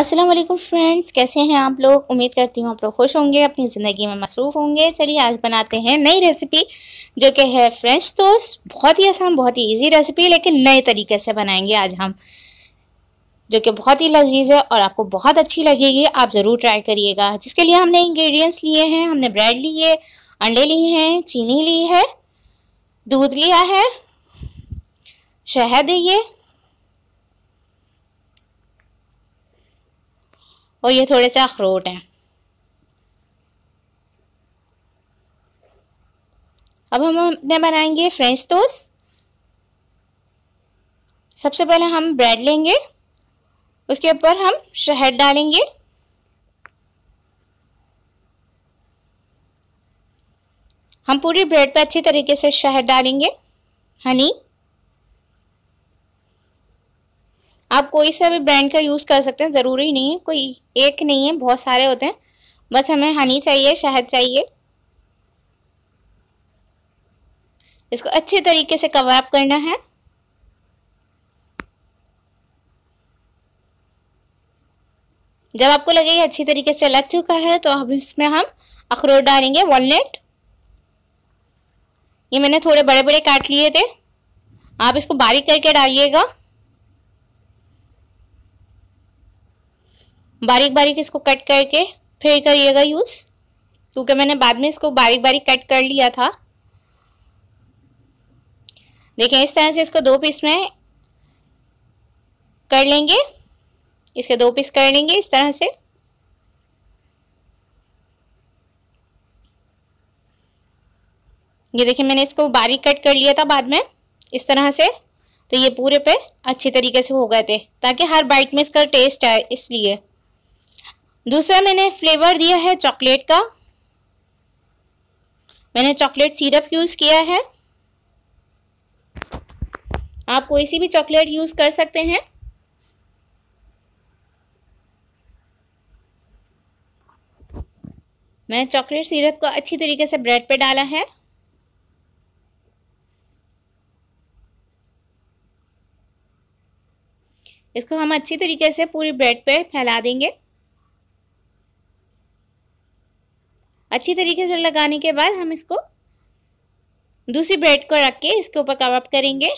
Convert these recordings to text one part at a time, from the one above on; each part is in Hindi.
अस्सलाम वालेकुम फ्रेंड्स कैसे हैं आप लोग उम्मीद करती हूँ आप लोग खुश होंगे अपनी ज़िंदगी में मसरूफ़ होंगे चलिए आज बनाते हैं नई रेसिपी जो कि है फ्रेंच टोस्ट बहुत ही आसान बहुत ही इजी रेसिपी लेकिन नए तरीके से बनाएंगे आज हम जो कि बहुत ही लजीज है और आपको बहुत अच्छी लगेगी आप ज़रूर ट्राई करिएगा जिसके लिए हमने इंग्रेडिएंट्स लिए हैं हमने ब्रेड लिए अंडे लिए हैं चीनी ली है दूध लिया है शहद लिए और ये थोड़े से अखरोट हैं अब हम अपने बनाएंगे फ्रेंच टोस्ट सबसे पहले हम ब्रेड लेंगे उसके ऊपर हम शहद डालेंगे हम पूरी ब्रेड पर अच्छी तरीके से शहद डालेंगे हनी आप कोई सा भी ब्रांड का यूज़ कर सकते हैं ज़रूरी नहीं है कोई एक नहीं है बहुत सारे होते हैं बस हमें हनी चाहिए शहद चाहिए इसको अच्छे तरीके से कवरअप करना है जब आपको लगे अच्छी तरीके से लग चुका है तो अब इसमें हम अखरोट डालेंगे वॉलनट ये मैंने थोड़े बड़े बड़े काट लिए थे आप इसको बारीक करके डालिएगा बारीक बारीक इसको कट करके फिर करिएगा यूज़ क्योंकि मैंने बाद में इसको बारीक बारीक कट कर लिया था देखें इस तरह से इसको दो पीस में कर लेंगे इसके दो पीस कर लेंगे इस तरह से ये देखिए मैंने इसको बारीक कट कर लिया था बाद में इस तरह से तो ये पूरे पे अच्छे तरीके से हो गए थे ताकि हर बाइट में इसका टेस्ट आए इसलिए दूसरा मैंने फ्लेवर दिया है चॉकलेट का मैंने चॉकलेट सिरप यूज़ किया है आप कोई सी भी चॉकलेट यूज़ कर सकते हैं मैंने चॉकलेट सिरप को अच्छी तरीके से ब्रेड पे डाला है इसको हम अच्छी तरीके से पूरी ब्रेड पे फैला देंगे अच्छी तरीके से लगाने के बाद हम इसको दूसरी ब्रेड को रख के इसके ऊपर कबाब करेंगे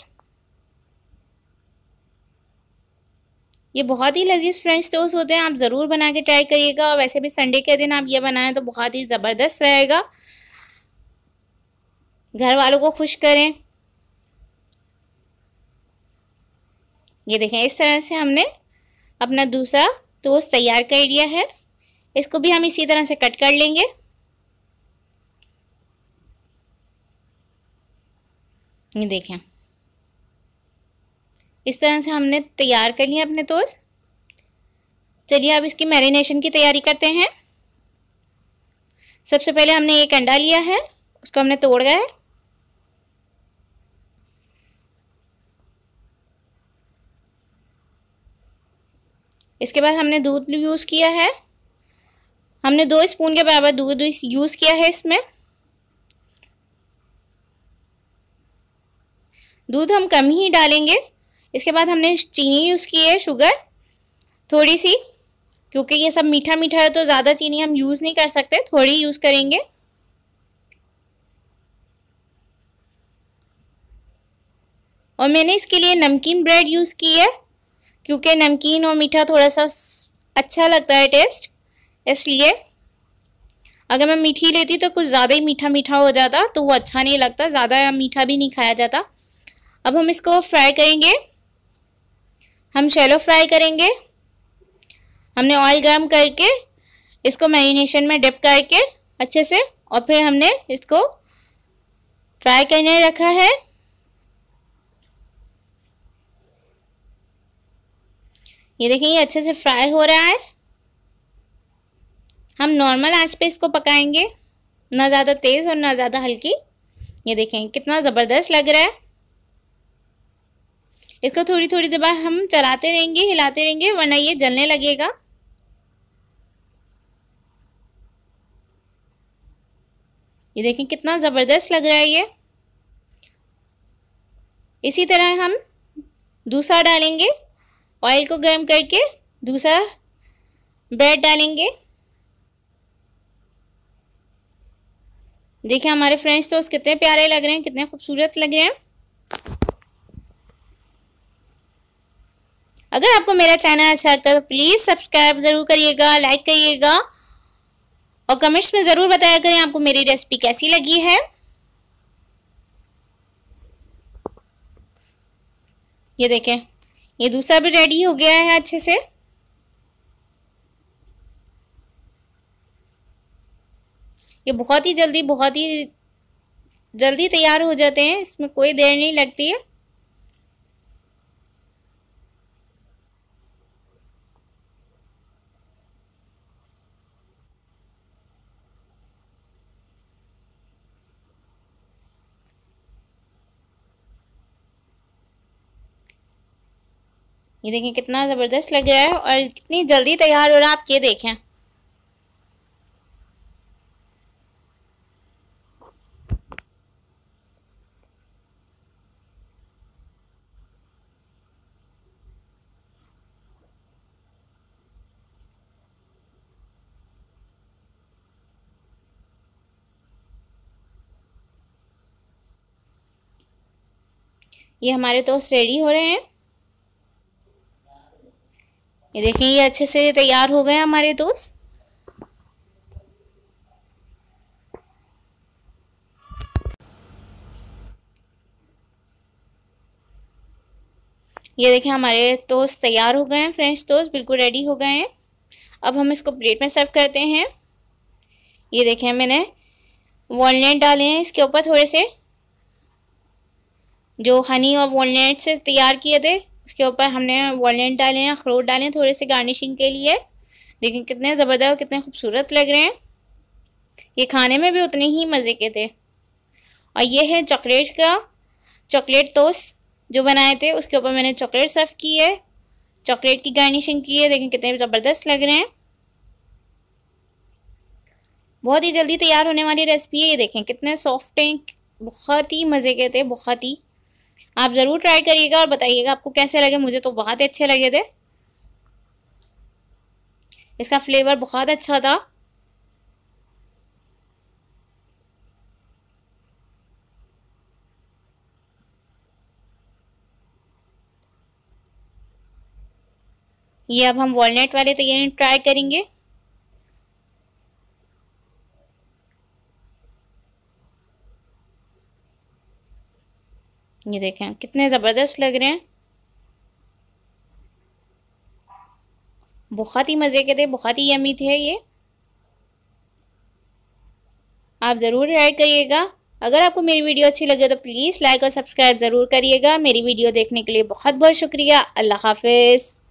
ये बहुत ही लजीज फ्रेंच टोस्ट होते हैं आप ज़रूर बना के ट्राई करिएगा और वैसे भी संडे के दिन आप ये बनाएं तो बहुत ही ज़बरदस्त रहेगा घर वालों को खुश करें ये देखें इस तरह से हमने अपना दूसरा टोस्ट तैयार कर लिया है इसको भी हम इसी तरह से कट कर लेंगे ये देखें इस तरह से हमने तैयार कर लिया अपने तोस चलिए अब इसकी मैरिनेशन की तैयारी करते हैं सबसे पहले हमने एक अंडा लिया है उसको हमने तोड़ गया है इसके बाद हमने दूध यूज़ किया है हमने दो स्पून के बराबर दूध यूज़ किया है इसमें दूध हम कम ही डालेंगे इसके बाद हमने चीनी यूज़ की है शुगर थोड़ी सी क्योंकि ये सब मीठा मीठा है तो ज़्यादा चीनी हम यूज़ नहीं कर सकते थोड़ी यूज़ करेंगे और मैंने इसके लिए नमकीन ब्रेड यूज़ की है क्योंकि नमकीन और मीठा थोड़ा सा अच्छा लगता है टेस्ट इसलिए अगर मैं मीठी लेती तो कुछ ज़्यादा ही मीठा मीठा हो जाता तो वो अच्छा नहीं लगता ज़्यादा मीठा भी नहीं खाया जाता अब हम इसको फ्राई करेंगे हम शैलो फ्राई करेंगे हमने ऑयल गर्म करके इसको मैरिनेशन में डिप करके अच्छे से और फिर हमने इसको फ्राई करने रखा है ये देखिए ये अच्छे से फ्राई हो रहा है हम नॉर्मल आंच पे इसको पकाएंगे ना ज़्यादा तेज़ और ना ज़्यादा हल्की ये देखें कितना ज़बरदस्त लग रहा है इसको थोड़ी थोड़ी देर बाद हम चलाते रहेंगे हिलाते रहेंगे वरना ये जलने लगेगा ये देखें कितना ज़बरदस्त लग रहा है ये इसी तरह हम दूसरा डालेंगे ऑयल को गर्म करके दूसरा ब्रेड डालेंगे देखिए हमारे फ्रेंड्स तो कितने प्यारे लग रहे हैं कितने खूबसूरत लग रहे हैं अगर आपको मेरा चैनल अच्छा लगता है तो प्लीज़ सब्सक्राइब ज़रूर करिएगा लाइक करिएगा और कमेंट्स में ज़रूर बताया करें आपको मेरी रेसिपी कैसी लगी है ये देखें ये दूसरा भी रेडी हो गया है अच्छे से ये बहुत ही जल्दी बहुत ही जल्दी तैयार हो जाते हैं इसमें कोई देर नहीं लगती है ये देखें कितना ज़बरदस्त लग रहा है और कितनी जल्दी तैयार हो रहा है आप ये देखें ये हमारे दोस्त रेडी हो रहे हैं ये देखिए ये अच्छे से तैयार हो गए हमारे दोस्त ये देखिए हमारे दोस्त तैयार हो गए हैं फ्रेंच दोस्त बिल्कुल रेडी हो गए हैं अब हम इसको प्लेट में सर्व करते हैं ये देखें मैंने वॉलनट डाले हैं इसके ऊपर थोड़े से जो हनी और वॉलनट से तैयार किए थे उसके ऊपर हमने वॉलेंट डाले हैं अखरोट डाले हैं थोड़े से गार्निशिंग के लिए देखें कितने ज़बरदस्त और कितने खूबसूरत लग रहे हैं ये खाने में भी उतने ही मज़े के थे और ये है चॉकलेट का चॉकलेट टोस जो बनाए थे उसके ऊपर मैंने चॉकलेट सर्व की है चॉकलेट की गार्निशिंग की है देखें कितने ज़बरदस्त लग रहे हैं बहुत ही जल्दी तैयार होने वाली रेसिपी है ये देखें कितने सॉफ्ट हैं बहुत ही मज़े के थे बहुत ही आप ज़रूर ट्राई करिएगा और बताइएगा आपको कैसे लगे मुझे तो बहुत ही अच्छे लगे थे इसका फ्लेवर बहुत अच्छा था ये अब हम वॉलनट वाले तैयारी ट्राई करेंगे ये देखें कितने ज़बरदस्त लग रहे हैं बहुत ही मज़े के थे बहुत ही यमी थे ये आप ज़रूर ट्राई करिएगा अगर आपको मेरी वीडियो अच्छी लगे तो प्लीज़ लाइक और सब्सक्राइब ज़रूर करिएगा मेरी वीडियो देखने के लिए बहुत बहुत शुक्रिया अल्लाह हाफिज़